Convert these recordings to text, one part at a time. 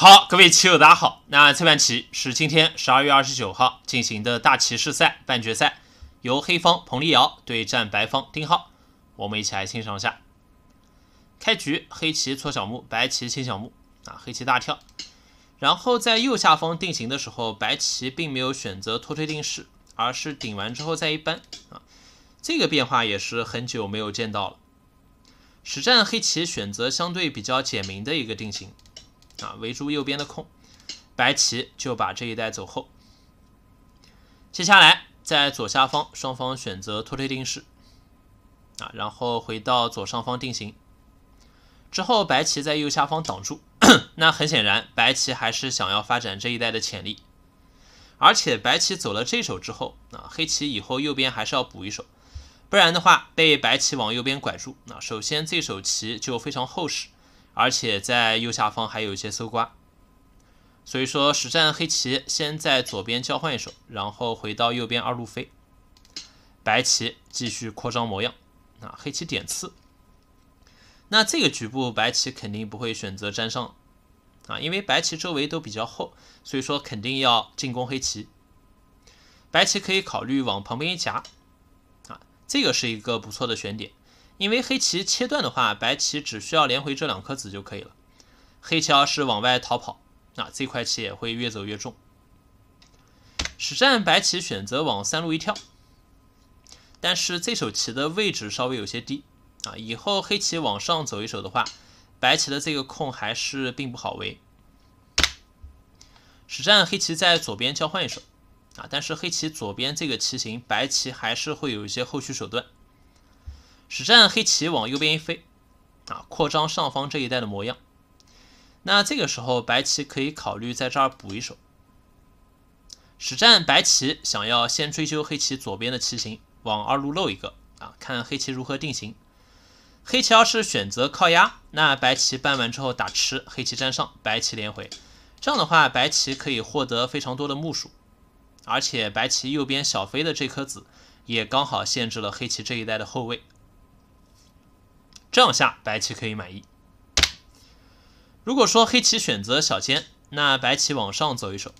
好，各位棋友，大家好。那这盘棋是今天十二月二十九号进行的大棋士赛半决赛，由黑方彭立瑶对战白方丁浩，我们一起来欣赏一下。开局黑棋搓小目，白棋清小目啊，黑棋大跳。然后在右下方定型的时候，白棋并没有选择拖推定式，而是顶完之后再一扳啊，这个变化也是很久没有见到了。实战黑棋选择相对比较简明的一个定型。啊，围住右边的空，白棋就把这一带走后。接下来在左下方，双方选择拖车定式，啊，然后回到左上方定型之后，白棋在右下方挡住。那很显然，白棋还是想要发展这一带的潜力，而且白棋走了这手之后，啊，黑棋以后右边还是要补一手，不然的话被白棋往右边拐住。那首先这手棋就非常厚实。而且在右下方还有一些搜刮，所以说实战黑棋先在左边交换一手，然后回到右边二路飞，白棋继续扩张模样。啊，黑棋点刺，那这个局部白棋肯定不会选择粘上啊，因为白棋周围都比较厚，所以说肯定要进攻黑棋。白棋可以考虑往旁边一夹，啊，这个是一个不错的选点。因为黑棋切断的话，白棋只需要连回这两颗子就可以了。黑棋要是往外逃跑，那这块棋也会越走越重。实战白棋选择往三路一跳，但是这手棋的位置稍微有些低啊，以后黑棋往上走一手的话，白棋的这个空还是并不好围。实战黑棋在左边交换一手啊，但是黑棋左边这个棋形，白棋还是会有一些后续手段。实战黑棋往右边一飞，啊，扩张上方这一带的模样。那这个时候白棋可以考虑在这儿补一手。实战白棋想要先追究黑棋左边的棋形，往二路漏一个啊，看黑棋如何定型。黑棋要是选择靠压，那白棋搬完之后打吃，黑棋粘上，白棋连回，这样的话白棋可以获得非常多的目数，而且白棋右边小飞的这颗子也刚好限制了黑棋这一带的后位。这样下白棋可以满意。如果说黑棋选择小尖，那白棋往上走一手，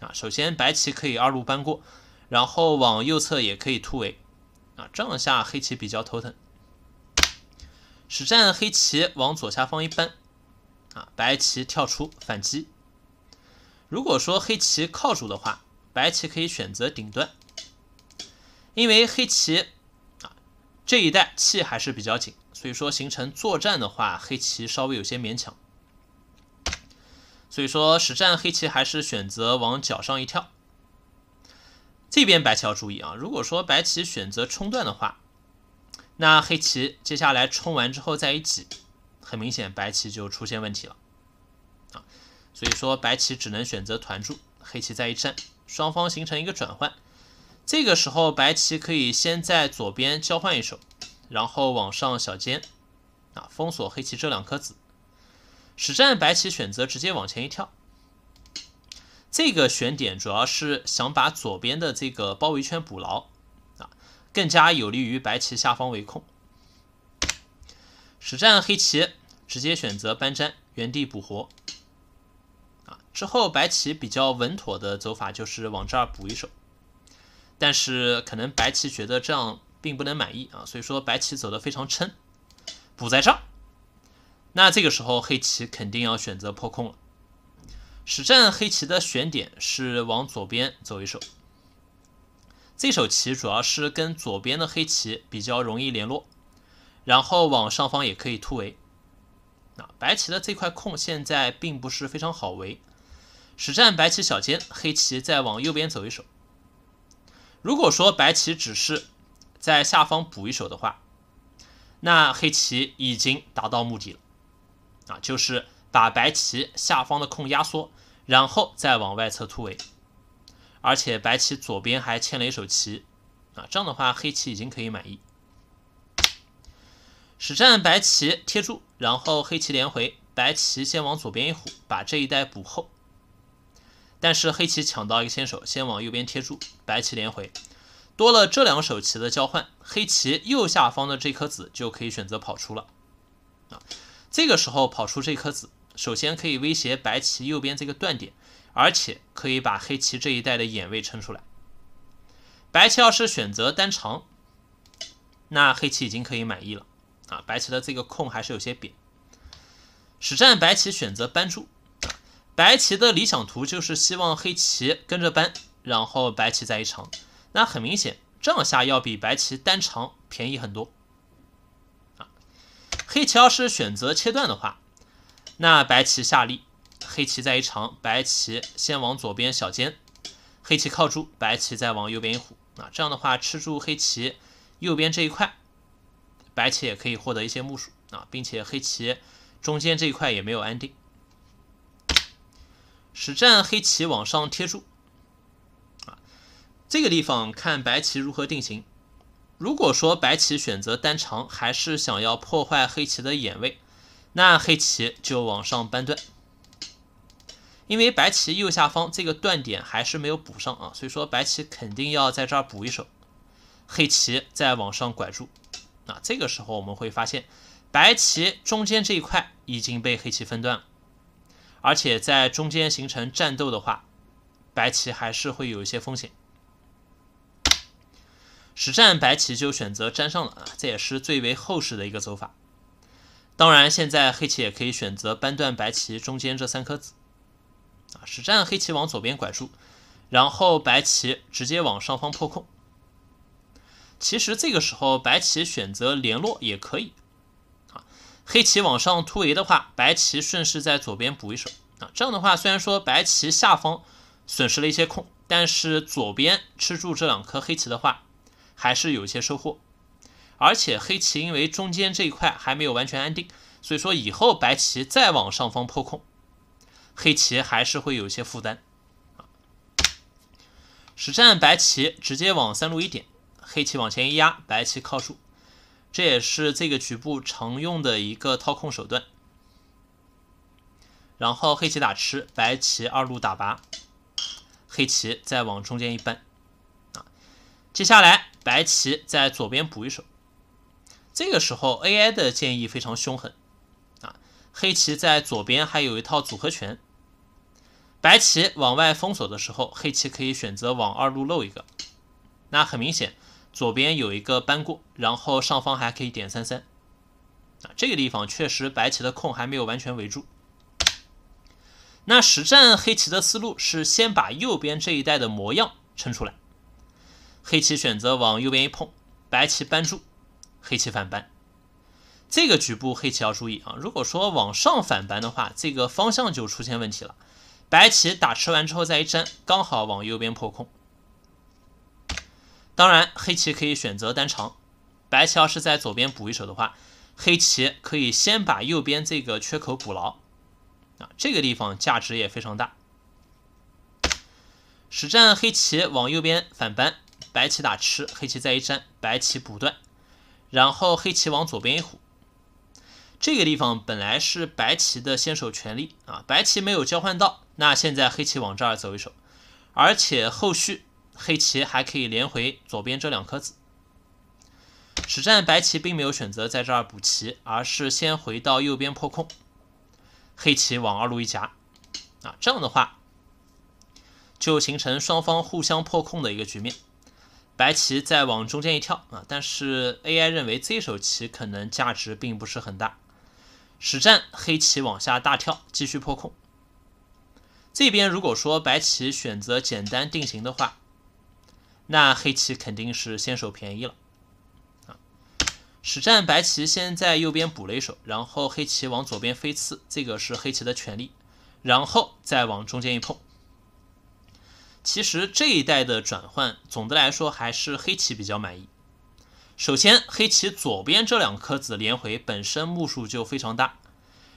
啊，首先白棋可以二路搬过，然后往右侧也可以突围，啊，这样下黑棋比较头疼。实战黑棋往左下方一扳，啊，白棋跳出反击。如果说黑棋靠住的话，白棋可以选择顶端，因为黑棋。这一带气还是比较紧，所以说形成作战的话，黑棋稍微有些勉强。所以说实战黑棋还是选择往角上一跳。这边白棋要注意啊，如果说白棋选择冲断的话，那黑棋接下来冲完之后再一挤，很明显白棋就出现问题了啊。所以说白棋只能选择团住，黑棋再一站，双方形成一个转换。这个时候，白棋可以先在左边交换一手，然后往上小尖，啊，封锁黑棋这两颗子。实战白棋选择直接往前一跳，这个选点主要是想把左边的这个包围圈补牢，啊，更加有利于白棋下方围控。实战黑棋直接选择搬粘，原地补活，啊，之后白棋比较稳妥的走法就是往这儿补一手。但是可能白棋觉得这样并不能满意啊，所以说白棋走的非常撑，补在上。那这个时候黑棋肯定要选择破空了。实战黑棋的选点是往左边走一手，这手棋主要是跟左边的黑棋比较容易联络，然后往上方也可以突围。那白棋的这块空现在并不是非常好围。实战白棋小尖，黑棋再往右边走一手。如果说白棋只是在下方补一手的话，那黑棋已经达到目的了啊，就是把白棋下方的空压缩，然后再往外侧突围，而且白棋左边还欠了一手棋啊，这样的话黑棋已经可以满意。实战白棋贴住，然后黑棋连回，白棋先往左边一虎，把这一带补后，但是黑棋抢到一个先手，先往右边贴住，白棋连回，多了这两手棋的交换，黑棋右下方的这颗子就可以选择跑出了。啊，这个时候跑出这颗子，首先可以威胁白棋右边这个断点，而且可以把黑棋这一带的眼位撑出来。白棋要是选择单长，那黑棋已经可以满意了。啊，白棋的这个空还是有些扁。实战白棋选择搬住，白棋的理想图就是希望黑棋跟着搬，然后白棋再一长。那很明显，这样下要比白棋单长便宜很多啊。黑棋要是选择切断的话，那白棋下立，黑棋再一长，白棋先往左边小尖，黑棋靠住，白棋再往右边一虎啊。这样的话，吃住黑棋右边这一块，白棋也可以获得一些目数啊，并且黑棋中间这一块也没有安定。实战黑棋往上贴住，啊，这个地方看白棋如何定型。如果说白棋选择单长，还是想要破坏黑棋的眼位，那黑棋就往上扳断。因为白棋右下方这个断点还是没有补上啊，所以说白棋肯定要在这儿补一手。黑棋再往上拐住，那这个时候我们会发现，白棋中间这一块已经被黑棋分断了。而且在中间形成战斗的话，白棋还是会有一些风险。实战白棋就选择粘上了啊，这也是最为厚实的一个走法。当然，现在黑棋也可以选择扳断白棋中间这三颗子啊。实战黑棋往左边拐住，然后白棋直接往上方破空。其实这个时候白棋选择联络也可以。黑棋往上突围的话，白棋顺势在左边补一手啊。这样的话，虽然说白棋下方损失了一些空，但是左边吃住这两颗黑棋的话，还是有一些收获。而且黑棋因为中间这一块还没有完全安定，所以说以后白棋再往上方破空，黑棋还是会有些负担。实战白棋直接往三路一点，黑棋往前一压，白棋靠住，这也是这个局部常用的一个掏空手段。然后黑棋打吃，白棋二路打拔，黑棋再往中间一搬，啊，接下来白棋在左边补一手。这个时候 AI 的建议非常凶狠，啊，黑棋在左边还有一套组合拳，白棋往外封锁的时候，黑棋可以选择往二路漏一个。那很明显。左边有一个搬过，然后上方还可以点三三啊，这个地方确实白棋的空还没有完全围住。那实战黑棋的思路是先把右边这一带的模样撑出来，黑棋选择往右边一碰，白棋扳住，黑棋反扳。这个局部黑棋要注意啊，如果说往上反扳的话，这个方向就出现问题了。白棋打吃完之后再一粘，刚好往右边破空。当然，黑棋可以选择单长。白棋要是在左边补一手的话，黑棋可以先把右边这个缺口补牢啊，这个地方价值也非常大。实战黑棋往右边反扳，白棋打吃，黑棋再一粘，白棋补断，然后黑棋往左边一虎。这个地方本来是白棋的先手权利啊，白棋没有交换到，那现在黑棋往这儿走一手，而且后续。黑棋还可以连回左边这两颗子。实战白棋并没有选择在这儿补棋，而是先回到右边破空。黑棋往二路一夹，啊，这样的话就形成双方互相破空的一个局面。白棋再往中间一跳，啊，但是 AI 认为这手棋可能价值并不是很大。实战黑棋往下大跳，继续破空。这边如果说白棋选择简单定型的话，那黑棋肯定是先手便宜了啊！实战白棋先在右边补了一手，然后黑棋往左边飞刺，这个是黑棋的权利，然后再往中间一碰。其实这一代的转换，总的来说还是黑棋比较满意。首先，黑棋左边这两颗子连回本身目数就非常大，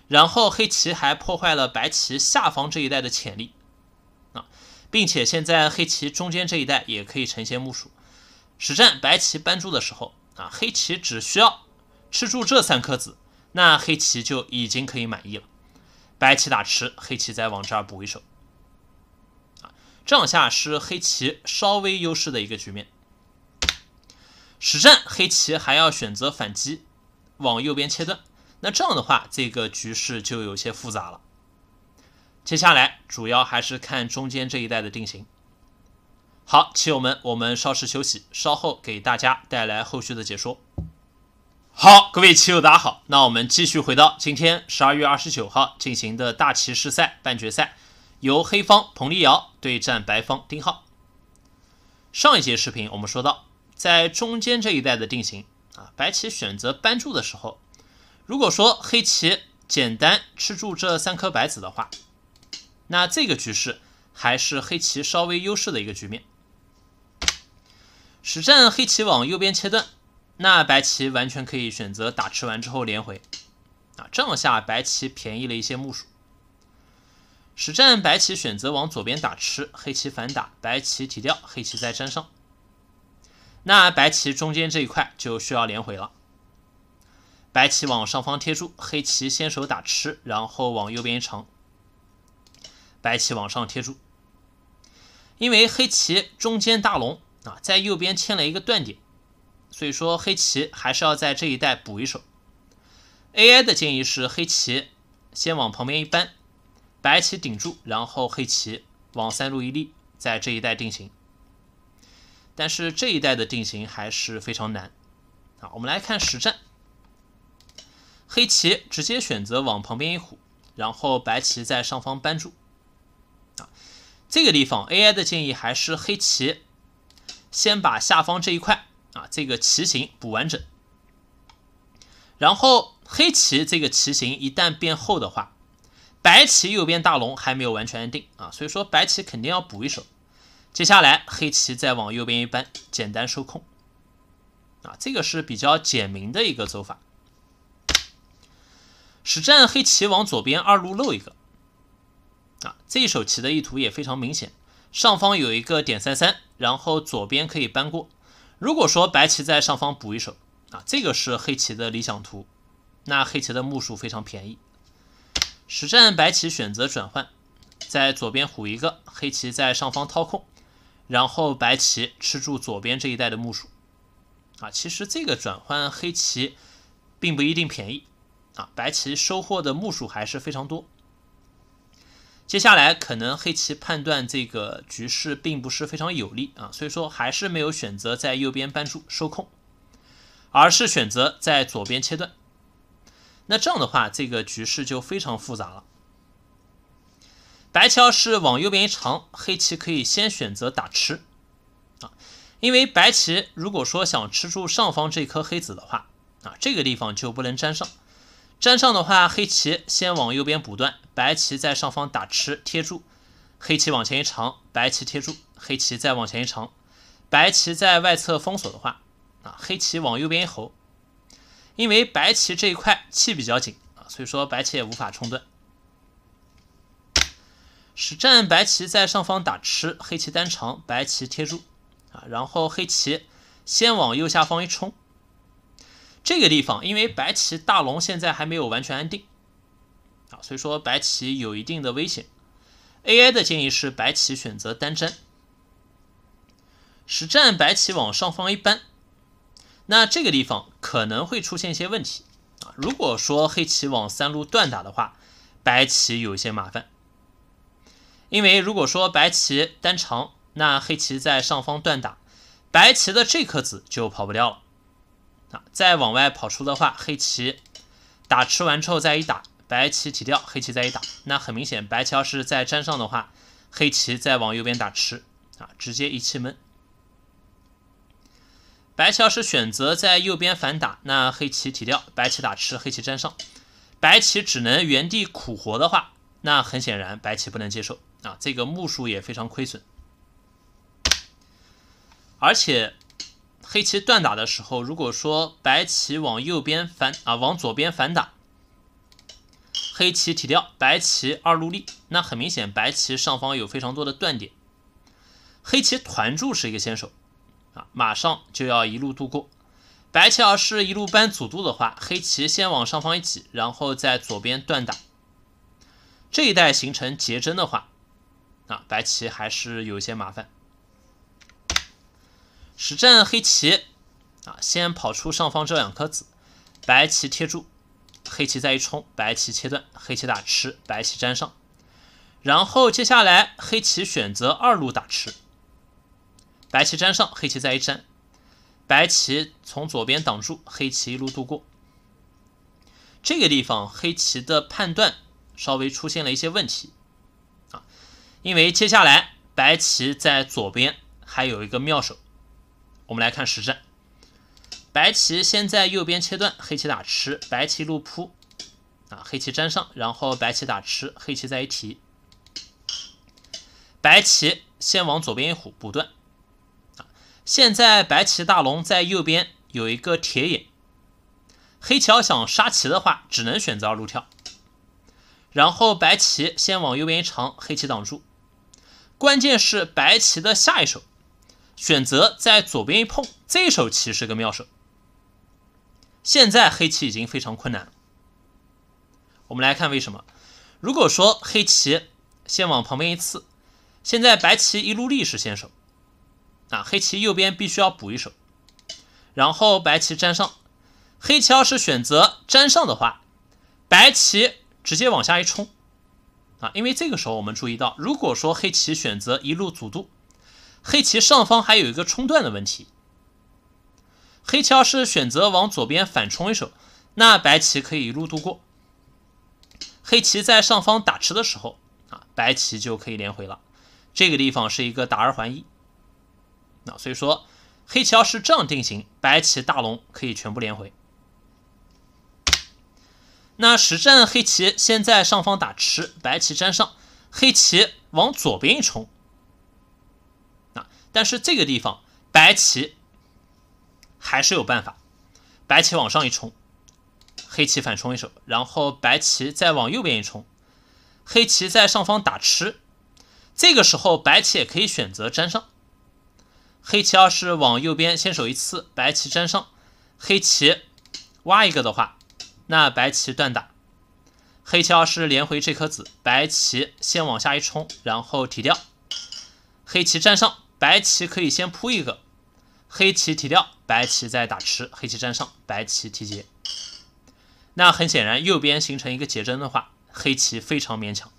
然后黑棋还破坏了白棋下方这一代的潜力啊。并且现在黑棋中间这一带也可以呈现目数。实战白棋搬住的时候，啊，黑棋只需要吃住这三颗子，那黑棋就已经可以满意了。白棋打吃，黑棋再往这儿补一手，啊，这样下是黑棋稍微优势的一个局面。实战黑棋还要选择反击，往右边切断，那这样的话，这个局势就有些复杂了。接下来主要还是看中间这一带的定型。好，棋友们，我们稍事休息，稍后给大家带来后续的解说。好，各位棋友，大家好，那我们继续回到今天十二月二十九号进行的大棋士赛半决赛，由黑方彭立瑶对战白方丁浩。上一节视频我们说到，在中间这一带的定型啊，白棋选择搬住的时候，如果说黑棋简单吃住这三颗白子的话。那这个局势还是黑棋稍微优势的一个局面。实战黑棋往右边切断，那白棋完全可以选择打吃完之后连回。啊，这样下白棋便宜了一些目数。实战白棋选择往左边打吃，黑棋反打，白棋提掉，黑棋再粘上。那白棋中间这一块就需要连回了。白棋往上方贴住，黑棋先手打吃，然后往右边一长。白棋往上贴住，因为黑棋中间大龙啊在右边牵了一个断点，所以说黑棋还是要在这一带补一手。AI 的建议是黑棋先往旁边一扳，白棋顶住，然后黑棋往三路一立，在这一带定型。但是这一带的定型还是非常难。好，我们来看实战，黑棋直接选择往旁边一虎，然后白棋在上方扳住。这个地方 AI 的建议还是黑棋先把下方这一块啊这个棋形补完整，然后黑棋这个棋形一旦变厚的话，白棋右边大龙还没有完全安定啊，所以说白棋肯定要补一手。接下来黑棋再往右边一搬，简单收控啊，这个是比较简明的一个走法。实战黑棋往左边二路漏一个。啊，这一手棋的意图也非常明显，上方有一个点三三，然后左边可以搬过。如果说白棋在上方补一手，啊，这个是黑棋的理想图，那黑棋的目数非常便宜。实战白棋选择转换，在左边虎一个，黑棋在上方掏空，然后白棋吃住左边这一带的目数。啊，其实这个转换黑棋并不一定便宜，啊，白棋收获的目数还是非常多。接下来可能黑棋判断这个局势并不是非常有利啊，所以说还是没有选择在右边搬出收控，而是选择在左边切断。那这样的话，这个局势就非常复杂了。白棋要是往右边一长，黑棋可以先选择打吃啊，因为白棋如果说想吃住上方这颗黑子的话，啊这个地方就不能粘上。粘上的话，黑棋先往右边补断，白棋在上方打吃贴住，黑棋往前一长，白棋贴住，黑棋再往前一长，白棋在外侧封锁的话，啊，黑棋往右边一横，因为白棋这一块气比较紧啊，所以说白棋也无法冲断。实战白棋在上方打吃，黑棋单长，白棋贴住，啊，然后黑棋先往右下方一冲。这个地方，因为白棋大龙现在还没有完全安定，啊，所以说白棋有一定的危险。AI 的建议是白棋选择单粘。实战白棋往上方一扳，那这个地方可能会出现一些问题啊。如果说黑棋往三路断打的话，白棋有一些麻烦。因为如果说白棋单长，那黑棋在上方断打，白棋的这颗子就跑不掉了。再往外跑出的话，黑棋打吃完之后再一打，白棋提掉，黑棋再一打，那很明显，白棋要是再粘上的话，黑棋再往右边打吃，啊，直接一气闷。白桥是选择在右边反打，那黑棋提掉，白棋打吃，黑棋粘上，白棋只能原地苦活的话，那很显然白棋不能接受啊，这个目数也非常亏损，而且。黑棋断打的时候，如果说白棋往右边反啊，往左边反打，黑棋提掉，白棋二路立，那很明显，白棋上方有非常多的断点，黑棋团住是一个先手，啊，马上就要一路度过。白棋要是一路搬阻渡的话，黑棋先往上方一挤，然后在左边断打，这一带形成结针的话，啊，白棋还是有些麻烦。实战黑棋，啊，先跑出上方这两颗子，白棋贴住，黑棋再一冲，白棋切断，黑棋打吃，白棋粘上。然后接下来黑棋选择二路打吃，白棋粘上，黑棋再一粘，白棋从左边挡住，黑棋一路度过。这个地方黑棋的判断稍微出现了一些问题，啊，因为接下来白棋在左边还有一个妙手。我们来看实战，白棋先在右边切断，黑棋打吃，白棋路扑，啊，黑棋粘上，然后白棋打吃，黑棋再一提，白棋先往左边一虎补断，啊，现在白棋大龙在右边有一个铁眼，黑棋要想杀棋的话，只能选择二路跳，然后白棋先往右边一长，黑棋挡住，关键是白棋的下一手。选择在左边一碰这一手棋是个妙手，现在黑棋已经非常困难了。我们来看为什么？如果说黑棋先往旁边一刺，现在白棋一路立是先手，啊，黑棋右边必须要补一手，然后白棋粘上，黑棋要是选择粘上的话，白棋直接往下一冲，啊，因为这个时候我们注意到，如果说黑棋选择一路阻渡。黑棋上方还有一个冲断的问题，黑棋要是选择往左边反冲一手，那白棋可以一路度过。黑棋在上方打吃的时候啊，白棋就可以连回了。这个地方是一个打二还一，那所以说黑棋要是这样定型，白棋大龙可以全部连回。那实战黑棋先在上方打吃，白棋粘上，黑棋往左边一冲。但是这个地方，白棋还是有办法。白棋往上一冲，黑棋反冲一手，然后白棋再往右边一冲，黑棋在上方打吃。这个时候，白棋也可以选择粘上。黑棋要是往右边先手一次，白棋粘上，黑棋挖一个的话，那白棋断打。黑棋要是连回这颗子，白棋先往下一冲，然后提掉，黑棋粘上。白棋可以先铺一个，黑棋提掉，白棋再打吃，黑棋粘上，白棋提劫。那很显然，右边形成一个劫争的话，黑棋非常勉强。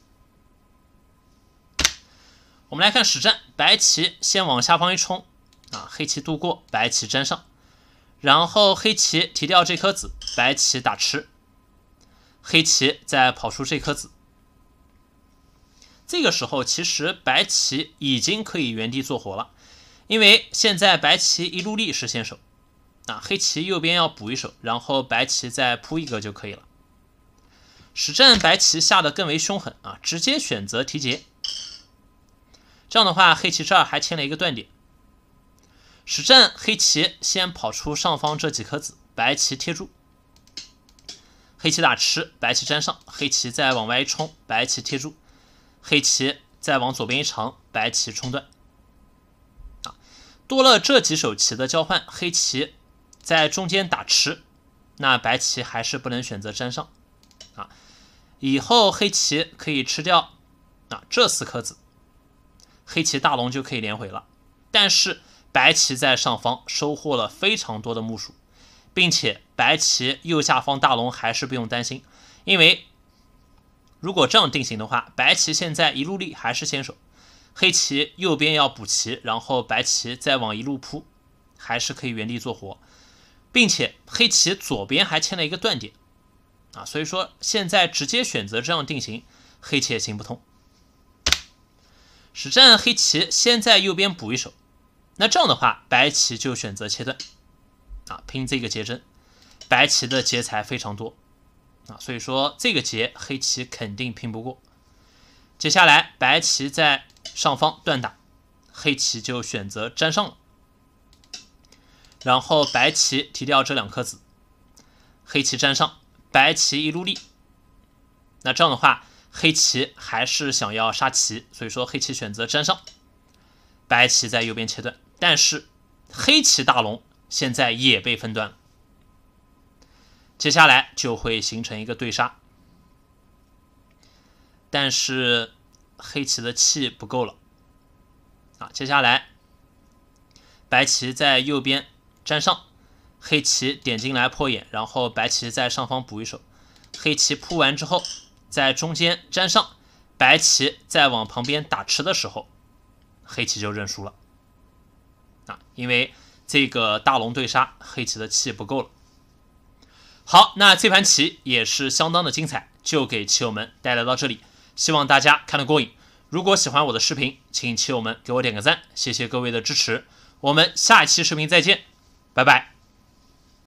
我们来看实战，白棋先往下方一冲，啊，黑棋渡过，白棋粘上，然后黑棋提掉这颗子，白棋打吃，黑棋再跑出这颗子。这个时候，其实白棋已经可以原地做活了，因为现在白棋一路立是先手，啊，黑棋右边要补一手，然后白棋再扑一个就可以了。实战白棋下的更为凶狠啊，直接选择提劫，这样的话黑棋这儿还欠了一个断点。实战黑棋先跑出上方这几颗子，白棋贴住，黑棋打吃，白棋粘上，黑棋再往外一冲，白棋贴住。黑棋再往左边一长，白棋冲断，啊，多了这几手棋的交换，黑棋在中间打吃，那白棋还是不能选择粘上，啊，以后黑棋可以吃掉啊这四颗子，黑棋大龙就可以连回了。但是白棋在上方收获了非常多的目数，并且白棋右下方大龙还是不用担心，因为。如果这样定型的话，白棋现在一路立还是先手，黑棋右边要补棋，然后白棋再往一路扑，还是可以原地做活，并且黑棋左边还欠了一个断点啊，所以说现在直接选择这样定型，黑棋也行不通。实战黑棋先在右边补一手，那这样的话白棋就选择切断啊，拼这个劫争，白棋的劫材非常多。啊，所以说这个劫黑棋肯定拼不过。接下来白棋在上方断打，黑棋就选择粘上了。然后白棋提掉这两颗子，黑棋粘上，白棋一路立。那这样的话，黑棋还是想要杀棋，所以说黑棋选择粘上。白棋在右边切断，但是黑棋大龙现在也被分断了。接下来就会形成一个对杀，但是黑棋的气不够了啊！接下来白棋在右边粘上，黑棋点进来破眼，然后白棋在上方补一手，黑棋铺完之后在中间粘上，白棋再往旁边打吃的时候，黑棋就认输了啊！因为这个大龙对杀，黑棋的气不够了。好，那这盘棋也是相当的精彩，就给棋友们带来到这里，希望大家看得过瘾。如果喜欢我的视频，请棋友们给我点个赞，谢谢各位的支持。我们下一期视频再见，拜拜。